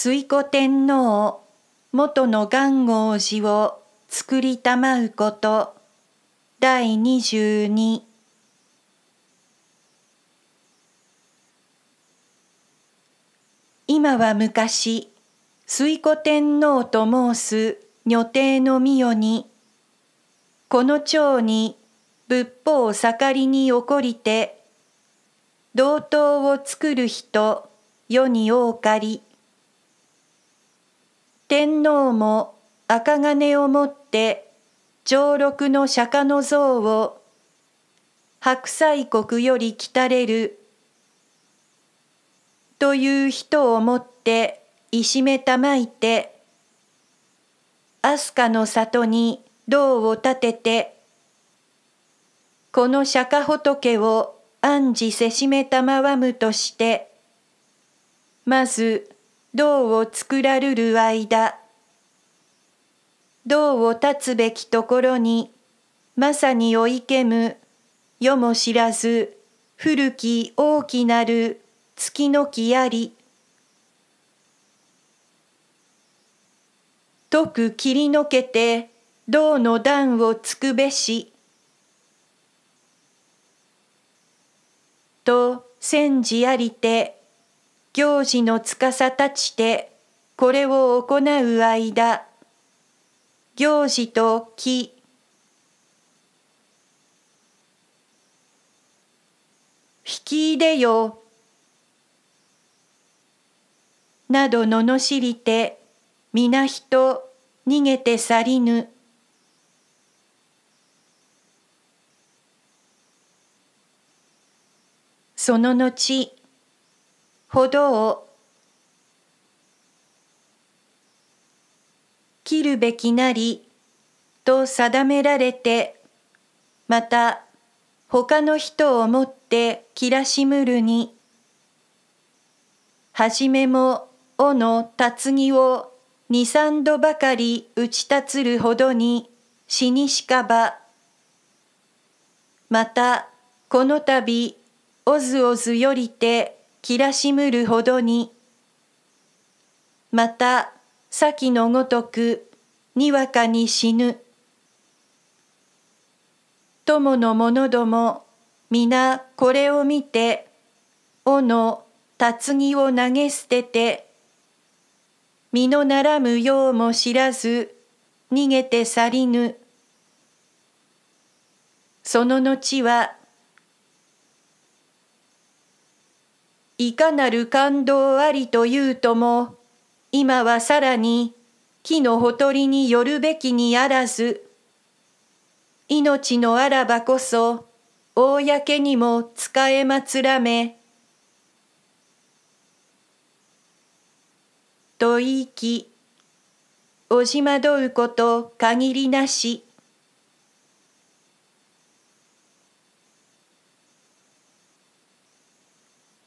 水古天皇元の元号寺を作りたまうこと第二十二今は昔水古天皇と申す女帝の御代にこの町に仏法盛りに起こりて道東を作る人世に多かり天皇も赤金を持って上六の釈迦の像を白菜国より来たれるという人をもっていしめたまいて飛鳥の里に銅を立ててこの釈迦仏を暗示せしめたまわむとしてまず銅を作らるる間銅を立つべきところにまさにおいけむ世も知らず古き大きなる月の木ありとく切りのけて銅の段をつくべしと戦時ありて行事の司たちてこれを行う間行事と木引き入れよなど罵りて皆人逃げて去りぬその後ほどを切るべきなりと定められてまた他の人をもって切らしむるにはじめも尾のたつぎを二三度ばかり打ち立つるほどに死にしかばまたこの度おずおずよりてきらしむるほどにまた先のごとくにわかに死ぬ友の者ども皆これを見ておのたつぎを投げ捨てて身のならむようも知らず逃げて去りぬその後はいかなる感動ありというとも、今はさらに、木のほとりによるべきにあらず、命のあらばこそ、公にも使えまつらめ。と言いき、おじまどうこと限りなし。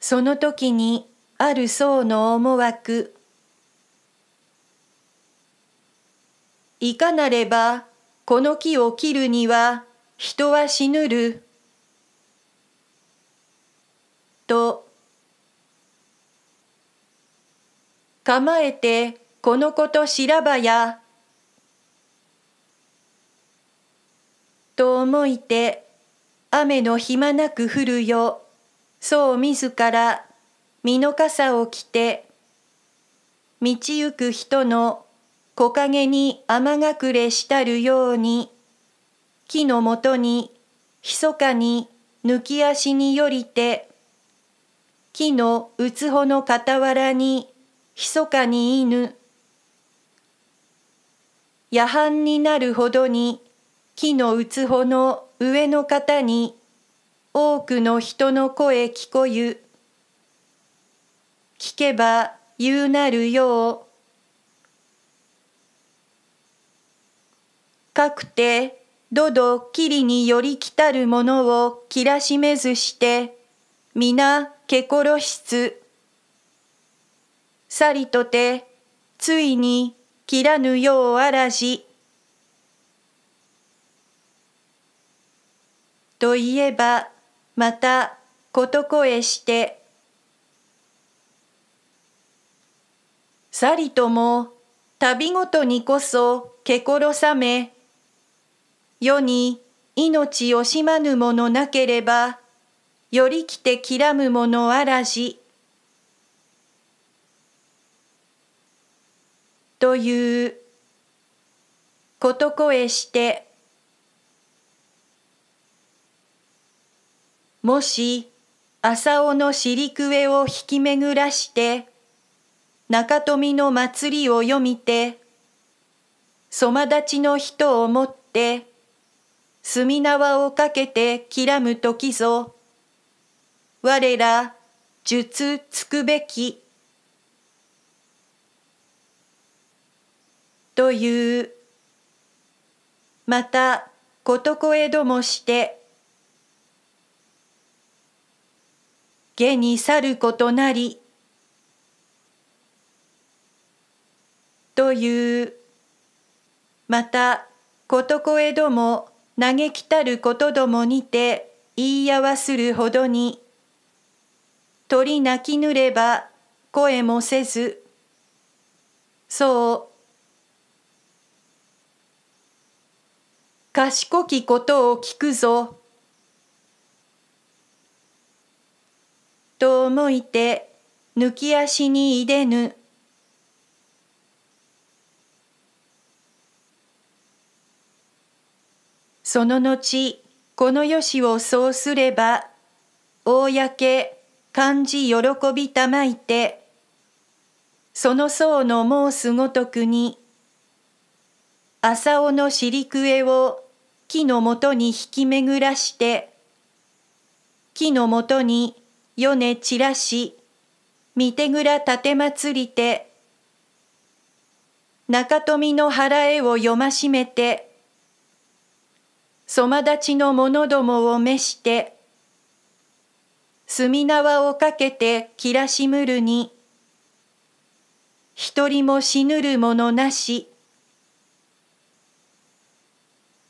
その時にある層の思惑いかなればこの木を切るには人は死ぬる」と構えてこのことしらばやと思いて雨の暇なく降るよ。そう自ら身の傘を着て道行く人の木陰に雨隠れしたるように木のもとにひそかに抜き足によりて木のうつほの傍らにひそかに犬夜半になるほどに木のうつほの上の方に多くの人の声聞こゆ聞けば言うなるようかくてどどきりによりきたるものをきらしめずして皆けころしつさりとてついに切らぬようあらじといえばまたこと声してさりとも旅ごとにこそけころさめ世に命惜しまぬものなければよりきてきらむものあらじということ声してもし朝尾の尻笛を引き巡らして中富の祭りを読みてそま立ちの人をもって墨縄をかけてきらむ時ぞ我ら術つくべきというまたことこえどもして下に去ることなり」というまたことこえども嘆きたることどもにて言い合わするほどに鳥泣きぬれば声もせずそう賢きことを聞くぞ。と思いて抜き足にいでぬその後このよしをそうすれば公感じ喜びたまいてその層の申すごとくに朝尾の尻えを木のもとに引き巡らして木のもとに米散らし、見てぐらたてまつりて、中富の腹絵を読ましめて、そまだちの者どもを召して、墨縄をかけてきらしむるに、一人も死ぬるものなし。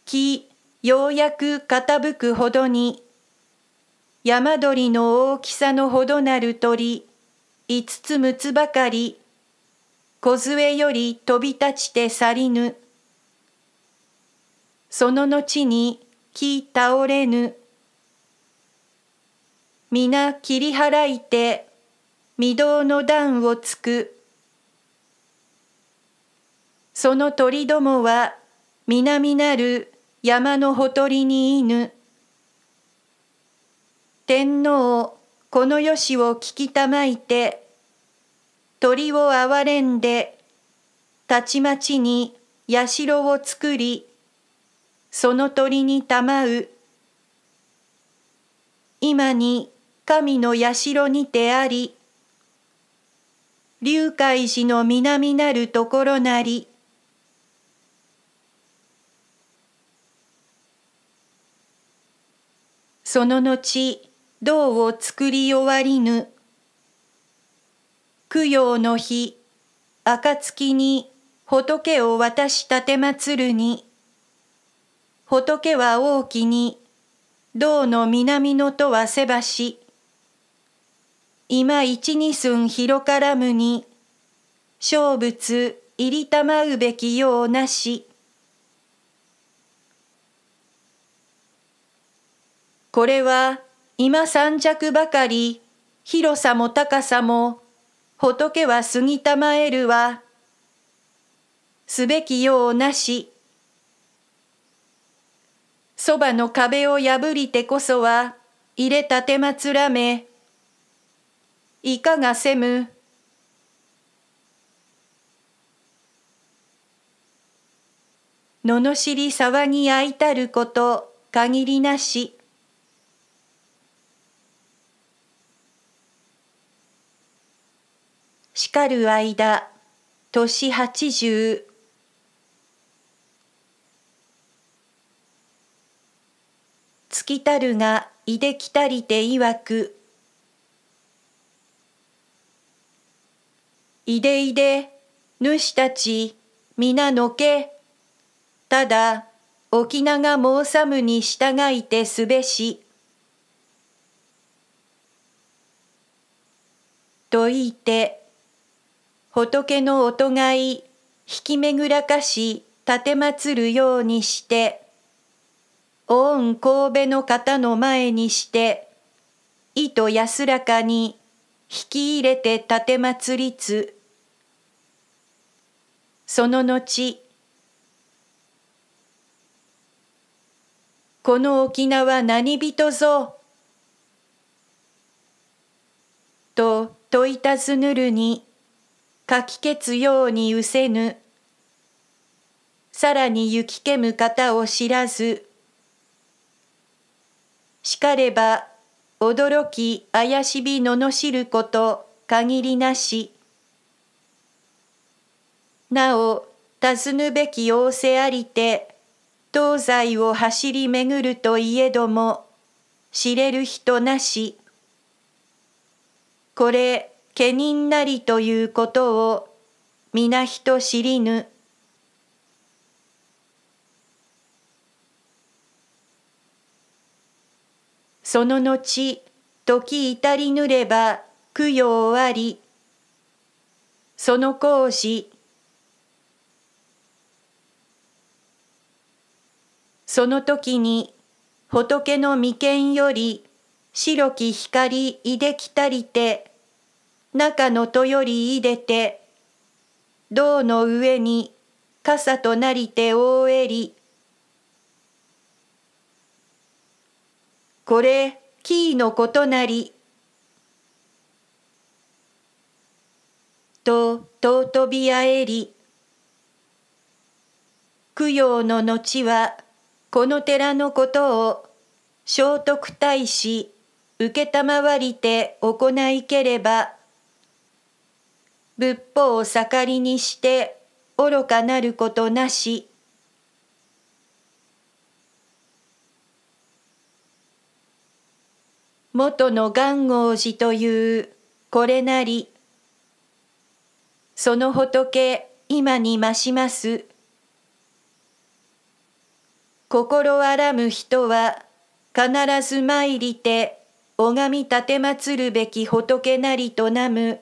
木、ようやく傾くほどに、山鳥の大きさのほどなる鳥五つ六つばかり梢より飛び立ちて去りぬその後に木倒れぬ皆切り払いて御堂の段をつくその鳥どもは南なる山のほとりにいぬ天皇このよしを聞きたまいて鳥を憐れんでたちまちに社を作りその鳥にたまう今に神の社にてあり龍海寺の南なるところなりその後銅を作り終わりぬ供養の日暁に仏を渡したてまつるに仏は大きに銅の南のとはせばし今一二寸広からむに勝物入りたまうべきようなしこれは今三尺ばかり、広さも高さも、仏は過ぎたまえるは、すべきようなし。そばの壁を破りてこそは、入れたてまつらめ、いかがせむ。ののしり騒ぎあいたること限りなし。しかる間年八十月たるがいできたりていわくいでいで主たち皆のけただ沖縄申さむに従いてすべしといて仏のおとがい、引き巡らかし、立てまつるようにして、御神戸の方の前にして、意図安らかに、引き入れて立てまつりつ、その後、この沖縄何人ぞ、と問いたずぬるに、かきけつようにうせぬさらに行きけむ方を知らずしかれば驚き怪しびののしること限りなしなお尋ぬべき仰せありて東西を走り巡るといえども知れる人なしこれ家人なりということを皆人知りぬ。その後、時至りぬれば供養あり、その講師、その時に仏の眉間より白き光いできたりて、中の戸より入でて銅の上に傘となりて大襟これキーのことなりと尊びあえり供養の後はこの寺のことを聖徳太子承りて行いければ仏法を盛りにして愚かなることなし。元の元王寺というこれなりその仏今に増します心あらむ人は必ず参りて拝み奉るべき仏なりとなむ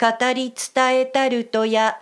語り伝えたるとや